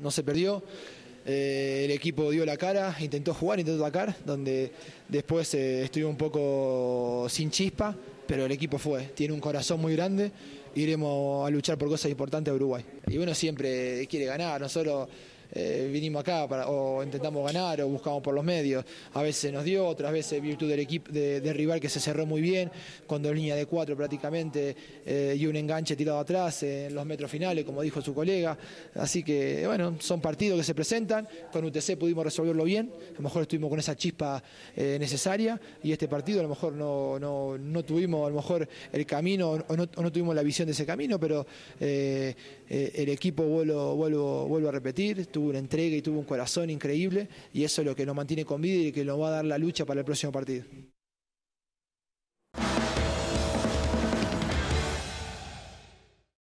No se perdió, eh, el equipo dio la cara, intentó jugar, intentó atacar, donde después eh, estuvo un poco sin chispa, pero el equipo fue, tiene un corazón muy grande, iremos a luchar por cosas importantes a Uruguay. Y uno siempre quiere ganar, nosotros eh, vinimos acá para, o intentamos ganar o buscamos por los medios. A veces nos dio, otras veces virtud del equipo de, rival que se cerró muy bien, con dos líneas de cuatro prácticamente eh, y un enganche tirado atrás en los metros finales, como dijo su colega. Así que, bueno, son partidos que se presentan. Con UTC pudimos resolverlo bien, a lo mejor estuvimos con esa chispa eh, necesaria y este partido a lo mejor no, tuvimos a lo mejor el camino o no, no tuvimos la visión de ese camino, pero el equipo, vuelvo, vuelvo, vuelvo a repetir, tuvo una entrega y tuvo un corazón increíble y eso es lo que lo mantiene con vida y que nos va a dar la lucha para el próximo partido.